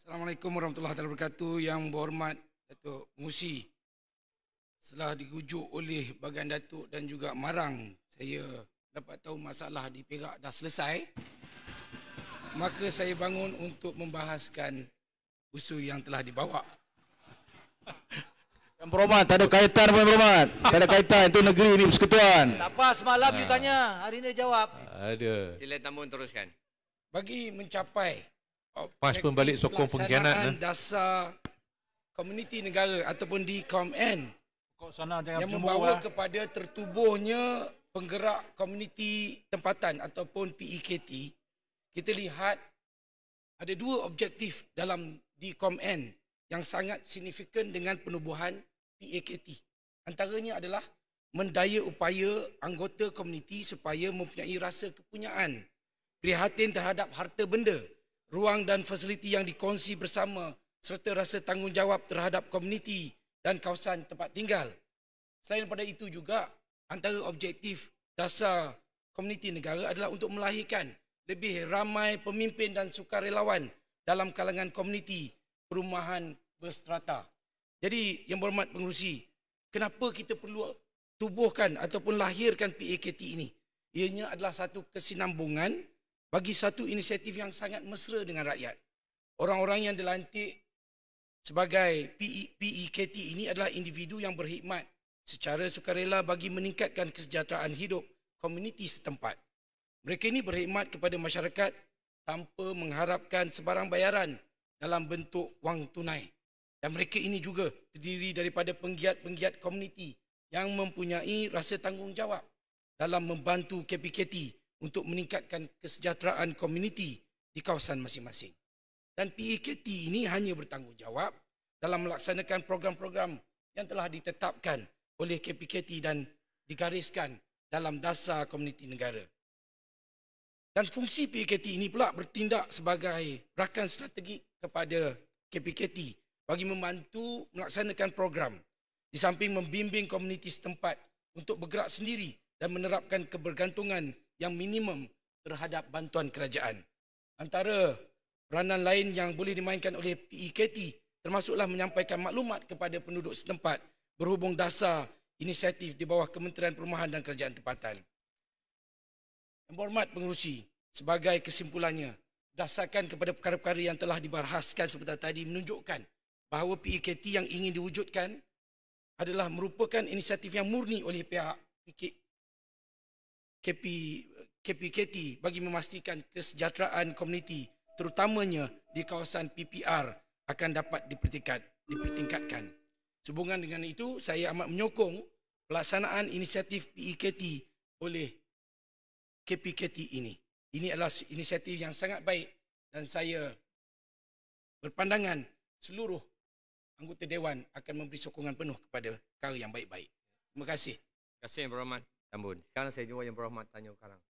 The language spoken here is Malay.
Assalamualaikum warahmatullahi wabarakatuh yang berhormat Datuk Musi setelah digujuk oleh bagian Datuk dan juga Marang saya dapat tahu masalah di Perak dah selesai maka saya bangun untuk membahaskan usul yang telah dibawa yang berhormat, tak ada kaitan pun berhormat. Tak ada kaitan, itu negeri ini persekutuan. Tak apa, semalam ha. ditanya, hari ini dia jawab. Ada. Sila tambun teruskan. Bagi mencapai Oh, PAS pun balik sokong pengkhianat eh. dasar komuniti negara ataupun di sana jangan yang membawa lah. kepada tertubuhnya penggerak komuniti tempatan ataupun PEKT kita lihat ada dua objektif dalam di DCOMN yang sangat signifikan dengan penubuhan PAKT. E Antaranya adalah mendaya upaya anggota komuniti supaya mempunyai rasa kepunyaan, prihatin terhadap harta benda ruang dan fasiliti yang dikongsi bersama serta rasa tanggungjawab terhadap komuniti dan kawasan tempat tinggal. Selain pada itu juga, antara objektif dasar komuniti negara adalah untuk melahirkan lebih ramai pemimpin dan sukarelawan dalam kalangan komuniti perumahan berstrata. Jadi yang berhormat pengurusi, kenapa kita perlu tubuhkan ataupun lahirkan PAKT ini? Ianya adalah satu kesinambungan bagi satu inisiatif yang sangat mesra dengan rakyat. Orang-orang yang dilantik sebagai PEKT e ini adalah individu yang berkhidmat secara sukarela bagi meningkatkan kesejahteraan hidup komuniti setempat. Mereka ini berkhidmat kepada masyarakat tanpa mengharapkan sebarang bayaran dalam bentuk wang tunai. Dan mereka ini juga terdiri daripada penggiat-penggiat komuniti yang mempunyai rasa tanggungjawab dalam membantu KPKT untuk meningkatkan kesejahteraan komuniti di kawasan masing-masing. Dan PAKT ini hanya bertanggungjawab dalam melaksanakan program-program yang telah ditetapkan oleh KPKT dan digariskan dalam dasar komuniti negara. Dan fungsi PAKT ini pula bertindak sebagai rakan strategi kepada KPKT bagi membantu melaksanakan program di samping membimbing komuniti setempat untuk bergerak sendiri dan menerapkan kebergantungan yang minimum terhadap bantuan kerajaan. Antara peranan lain yang boleh dimainkan oleh PEKT termasuklah menyampaikan maklumat kepada penduduk setempat berhubung dasar inisiatif di bawah Kementerian Perumahan dan Kerajaan Tempatan. Yang berhormat pengurusi, sebagai kesimpulannya, dasarkan kepada perkara-perkara yang telah dibahaskan sebentar tadi menunjukkan bahawa PEKT yang ingin diwujudkan adalah merupakan inisiatif yang murni oleh pihak PK, KP KPKT bagi memastikan kesejahteraan komuniti terutamanya di kawasan PPR akan dapat dipertingkat, dipertingkatkan. Sehubungan dengan itu, saya amat menyokong pelaksanaan inisiatif PEKT oleh KPKT ini. Ini adalah inisiatif yang sangat baik dan saya berpandangan seluruh anggota Dewan akan memberi sokongan penuh kepada perkara yang baik-baik. Terima kasih. Terima kasih, Yang Berhormat. Tambun. Sekarang saya jumpa Yang Berhormat tanya sekarang.